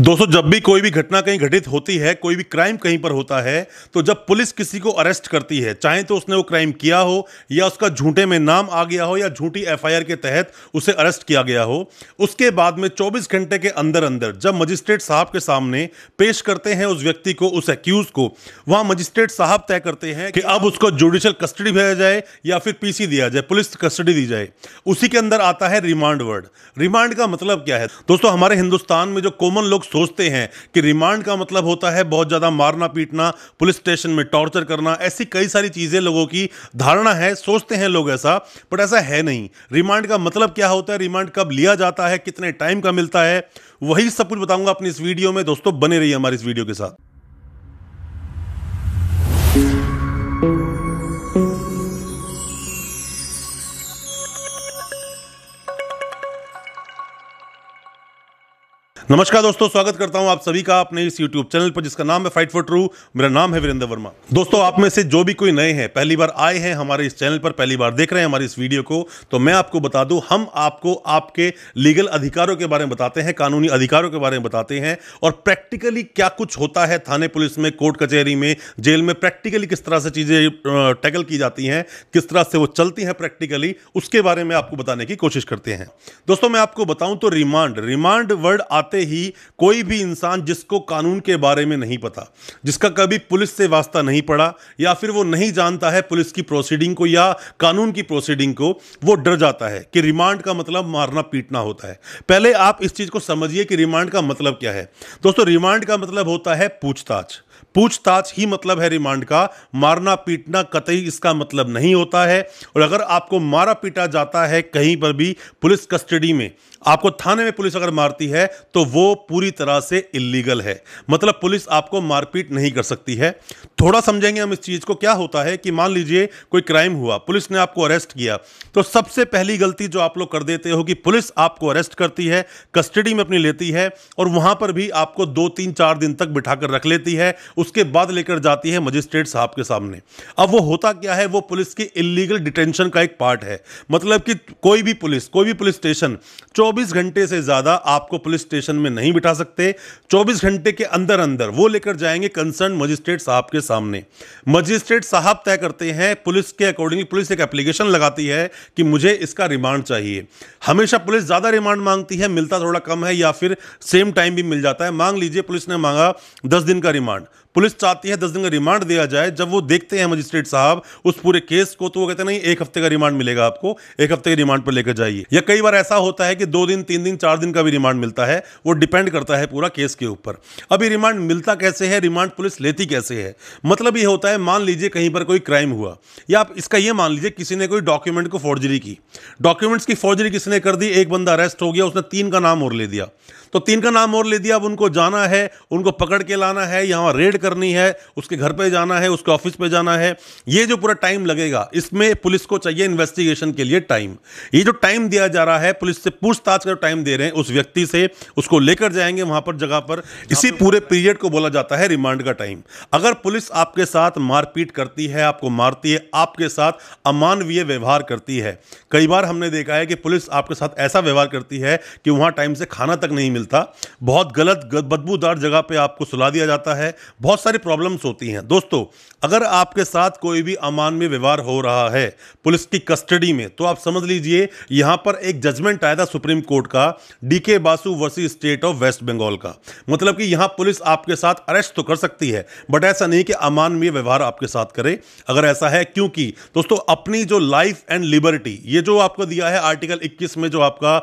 दोस्तों जब भी कोई भी घटना कहीं घटित होती है कोई भी क्राइम कहीं पर होता है तो जब पुलिस किसी को अरेस्ट करती है चाहे तो उसने वो क्राइम किया हो या उसका झूठे में नाम आ गया हो या झूठी एफआईआर के तहत उसे अरेस्ट किया गया हो उसके बाद में 24 घंटे के अंदर अंदर जब मजिस्ट्रेट साहब के सामने पेश करते हैं उस व्यक्ति को उस एक्यूज को वहाँ मजिस्ट्रेट साहब तय करते हैं कि अब उसको जुडिशल कस्टडी भेजा जाए या फिर पीसी दिया जाए पुलिस कस्टडी दी जाए उसी के अंदर आता है रिमांड वर्ड रिमांड का मतलब क्या है दोस्तों हमारे हिंदुस्तान में जो कॉमन लोग सोचते हैं कि रिमांड का मतलब होता है बहुत ज़्यादा मारना पीटना पुलिस स्टेशन में टॉर्चर करना ऐसी कई सारी चीज़ें लोगों की धारणा है सोचते हैं लोग ऐसा बट ऐसा है नहीं रिमांड का मतलब क्या होता है रिमांड कब लिया जाता है कितने टाइम का मिलता है वही सब कुछ बताऊंगा अपनी इस वीडियो में दोस्तों बने रहिए हमारी इस वीडियो के साथ नमस्कार दोस्तों स्वागत करता हूं आप सभी का अपने इस YouTube चैनल पर जिसका नाम है फाइट फॉर ट्रू मेरा नाम है वीरेंद्र वर्मा दोस्तों आप में से जो भी कोई नए हैं पहली बार आए हैं हमारे इस चैनल पर पहली बार देख रहे हैं हमारी इस वीडियो को तो मैं आपको बता दूं हम आपको आपके लीगल अधिकारों के बारे में बताते हैं कानूनी अधिकारों के बारे में बताते हैं और प्रैक्टिकली क्या कुछ होता है थाने पुलिस में कोर्ट कचहरी में जेल में प्रैक्टिकली किस तरह से चीज़ें टैकल की जाती हैं किस तरह से वो चलती हैं प्रैक्टिकली उसके बारे में आपको बताने की कोशिश करते हैं दोस्तों मैं आपको बताऊँ तो रिमांड रिमांड वर्ड आते ही कोई भी इंसान जिसको कानून के बारे में नहीं पता जिसका कभी पुलिस से वास्ता नहीं पड़ा या फिर वो नहीं जानता है पुलिस की प्रोसीडिंग को या कानून की प्रोसीडिंग को वो डर जाता है कि रिमांड का मतलब मारना पीटना होता है पहले आप इस चीज़ को समझिए कि रिमांड का मतलब क्या है दोस्तों रिमांड का मतलब होता है पूछताछ पूछताछ ही मतलब है रिमांड का मारना पीटना कतई इसका मतलब नहीं होता है और अगर आपको मारा पीटा जाता है कहीं पर भी पुलिस कस्टडी में आपको थाने में पुलिस अगर मारती है तो वो पूरी तरह से इलीगल है मतलब पुलिस आपको मारपीट नहीं कर सकती है थोड़ा समझेंगे हम इस चीज़ को क्या होता है कि मान लीजिए कोई क्राइम हुआ पुलिस ने आपको अरेस्ट किया तो सबसे पहली गलती जो आप लोग कर देते हो कि पुलिस आपको अरेस्ट करती है कस्टडी में अपनी लेती है और वहाँ पर भी आपको दो तीन चार दिन तक बिठा कर रख लेती है उस उसके बाद लेकर जाती है मजिस्ट्रेट साहब के सामने अब वो होता क्या है वो पुलिस की इलीगल डिटेंशन का एक पार्ट है मतलब कि कोई भी पुलिस कोई भी पुलिस स्टेशन 24 घंटे से ज़्यादा आपको पुलिस स्टेशन में नहीं बिठा सकते 24 घंटे के अंदर अंदर वो लेकर जाएंगे कंसर्न मजिस्ट्रेट साहब के सामने मजिस्ट्रेट साहब तय करते हैं पुलिस के अकॉर्डिंगली पुलिस एक एप्लीकेशन लगाती है कि मुझे इसका रिमांड चाहिए हमेशा पुलिस ज़्यादा रिमांड मांगती है मिलता थोड़ा कम है या फिर सेम टाइम भी मिल जाता है मांग लीजिए पुलिस ने मांगा दस दिन का रिमांड पुलिस चाहती है दस दिन का रिमांड दिया जाए जब वो देखते हैं मजिस्ट्रेट साहब उस पूरे केस को तो वो कहते हैं नहीं एक हफ्ते का रिमांड मिलेगा आपको एक हफ्ते के रिमांड पर लेकर जाइए या कई बार ऐसा होता है कि दो दिन तीन दिन चार दिन का भी रिमांड मिलता है वो डिपेंड करता है पूरा केस के ऊपर अभी रिमांड मिलता कैसे है रिमांड पुलिस लेती कैसे है मतलब ये होता है मान लीजिए कहीं पर कोई क्राइम हुआ या आप इसका यह मान लीजिए किसी ने कोई डॉक्यूमेंट को फॉर्जरी की डॉक्यूमेंट्स की फॉर्जरी किसने कर दी एक बंदा अरेस्ट हो गया उसने तीन का नाम और ले दिया तो तीन का नाम और ले दिया अब उनको जाना है उनको पकड़ के लाना है यहाँ रेड करनी है उसके घर पे जाना है उसके ऑफिस पे जाना है ये जो पूरा टाइम लगेगा इसमें पुलिस को चाहिए इन्वेस्टिगेशन के लिए टाइम ये जो टाइम दिया जा रहा है पुलिस से पूछताछ का टाइम दे रहे हैं उस व्यक्ति से उसको लेकर जाएंगे वहां पर जगह पर इसी पूरे पीरियड को बोला जाता है रिमांड का टाइम अगर पुलिस आपके साथ मारपीट करती है आपको मारती है आपके साथ अमानवीय व्यवहार करती है कई बार हमने देखा है कि पुलिस आपके साथ ऐसा व्यवहार करती है कि वहां टाइम से खाना तक नहीं मिलता मिलता बहुत गलत बदबूदार जगह पे आपको सुला दिया जाता है बहुत सारी प्रॉब्लम्स होती हैं दोस्तों अगर आपके साथ कोई भी अमानवीय व्यवहार हो रहा है पुलिस की कस्टडी में तो आप समझ लीजिए यहाँ पर एक जजमेंट आया था सुप्रीम कोर्ट का डी के बासु वर्सी स्टेट ऑफ वेस्ट बंगाल का मतलब कि यहाँ पुलिस आपके साथ अरेस्ट तो कर सकती है बट ऐसा नहीं कि अमानवीय व्यवहार आपके साथ करे अगर ऐसा है क्योंकि दोस्तों अपनी जो लाइफ एंड लिबर्टी ये जो आपको दिया है आर्टिकल इक्कीस में जो आपका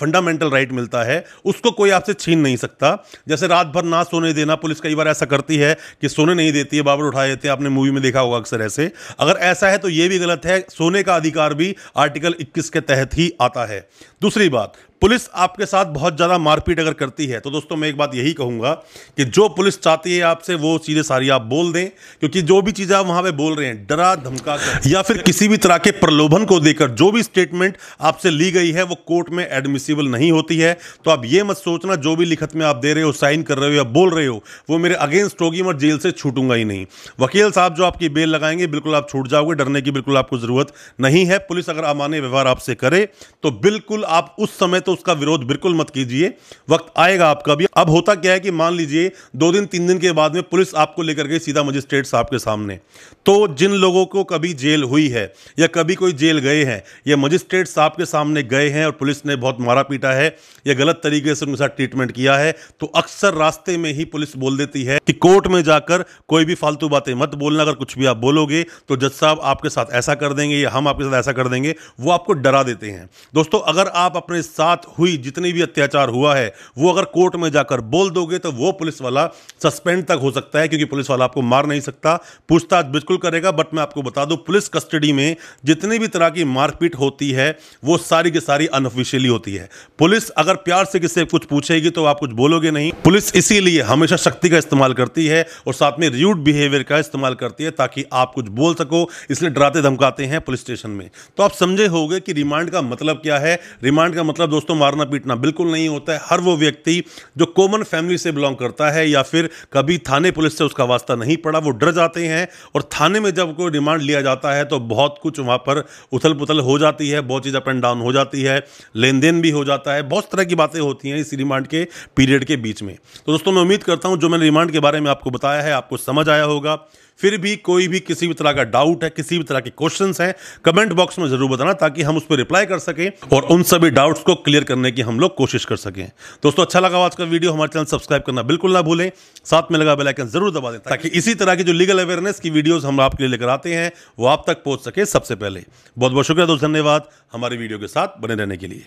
फंडामेंटल राइट मिलता है उस उसको कोई आपसे छीन नहीं सकता जैसे रात भर ना सोने देना पुलिस कई बार ऐसा करती है कि सोने नहीं देती है बाबर उठा देते हैं आपने मूवी में देखा होगा अक्सर ऐसे अगर ऐसा है तो ये भी गलत है सोने का अधिकार भी आर्टिकल इक्कीस के तहत ही आता है दूसरी बात पुलिस आपके साथ बहुत ज़्यादा मारपीट अगर करती है तो दोस्तों मैं एक बात यही कहूँगा कि जो पुलिस चाहती है आपसे वो चीज़ें सारी आप बोल दें क्योंकि जो भी चीज़ें आप वहाँ पे बोल रहे हैं डरा धमका या फिर किसी भी तरह के प्रलोभन को देकर जो भी स्टेटमेंट आपसे ली गई है वो कोर्ट में एडमिसिबल नहीं होती है तो आप ये मत सोचना जो भी लिखत में आप दे रहे हो साइन कर रहे हो या बोल रहे हो वो मेरे अगेंस्ट होगी मैं जेल से छूटूंगा ही नहीं वकील साहब जो आपकी बेल लगाएंगे बिल्कुल आप छूट जाओगे डरने की बिल्कुल आपको ज़रूरत नहीं है पुलिस अगर अमान्य व्यवहार आपसे करे तो बिल्कुल आप उस समय तो उसका विरोध बिल्कुल मत कीजिए वक्त आएगा आपका भी अब होता क्या है कि मान लीजिए दो दिन तीन दिन के बाद में पुलिस आपको लेकर गई सीधा मजिस्ट्रेट साहब के सामने तो जिन लोगों को कभी जेल हुई है या कभी कोई जेल गए हैं या मजिस्ट्रेट साहब के सामने गए हैं और पुलिस ने बहुत मारा पीटा है या गलत तरीके से उनके साथ ट्रीटमेंट किया है तो अक्सर रास्ते में ही पुलिस बोल देती है कि कोर्ट में जाकर कोई भी फालतू बातें मत बोलना अगर कुछ भी आप बोलोगे तो जज साहब आपके साथ ऐसा कर देंगे या हम आपके साथ ऐसा कर देंगे वो आपको डरा देते हैं दोस्तों अगर आप अपने साथ बात हुई जितनी भी अत्याचार हुआ है वो अगर कोर्ट में जाकर बोल दोगे तो वो पुलिस वाला सस्पेंड तक हो सकता है क्योंकि पुलिस वाला आपको मार नहीं सकता पूछताछ बिल्कुल करेगा बट मैं आपको बता दूं पुलिस कस्टडी में जितनी भी तरह की मारपीट होती है वो सारी की सारी अनऑफिशियली होती है पुलिस अगर प्यार से किसी कुछ पूछेगी तो आप कुछ बोलोगे नहीं पुलिस इसीलिए हमेशा शक्ति का इस्तेमाल करती है और साथ में र्यूड बिहेवियर का इस्तेमाल करती है ताकि आप कुछ बोल सको इसलिए डराते धमकाते हैं पुलिस स्टेशन में तो आप समझे होगे कि रिमांड का मतलब क्या है रिमांड का मतलब दोस्तों दोस्तों मारना पीटना बिल्कुल नहीं होता है हर वो व्यक्ति जो कॉमन फैमिली से बिलोंग करता है या फिर कभी थाने पुलिस से उसका वास्ता नहीं पड़ा वो डर जाते हैं और थाने में जब कोई रिमांड लिया जाता है तो बहुत कुछ वहाँ पर उथल पुथल हो जाती है बहुत चीज़ अप एंड डाउन हो जाती है लेन देन भी हो जाता है बहुत तरह की बातें होती हैं इस रिमांड के पीरियड के बीच में तो दोस्तों मैं उम्मीद करता हूँ जो मैंने रिमांड के बारे में आपको बताया है आपको समझ आया होगा फिर भी कोई भी किसी भी तरह का डाउट है किसी भी तरह के क्वेश्चन हैं कमेंट बॉक्स में जरूर बताना ताकि हम उस पर रिप्लाई कर सकें और उन सभी डाउट्स को क्लियर करने की हम लोग कोशिश कर सकें दोस्तों अच्छा लगा आज का वीडियो हमारे चैनल सब्सक्राइब करना बिल्कुल ना भूलें साथ में लगा बेलाइकन जरूर दबा दें ताकि इसी तरह की जो लीगल अवेयरनेस की वीडियोज हम आपके लिए लेकर आते हैं वो आप तक पहुंच सके सबसे पहले बहुत बहुत शुक्रिया दोस्तों धन्यवाद हमारे वीडियो के साथ बने रहने के लिए